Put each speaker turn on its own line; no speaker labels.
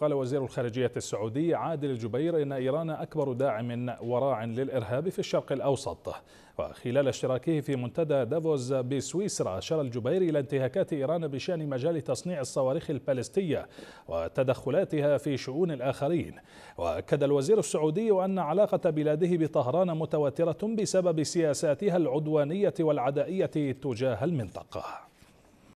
قال وزير الخارجية السعودي عادل الجبير إن إيران أكبر داعم وراع للإرهاب في الشرق الأوسط وخلال اشتراكه في منتدى دافوز بسويسرا أشار الجبير إلى انتهاكات إيران بشأن مجال تصنيع الصواريخ البالستية وتدخلاتها في شؤون الآخرين وأكد الوزير السعودي أن علاقة بلاده بطهران متوترة بسبب سياساتها العدوانية والعدائية تجاه المنطقة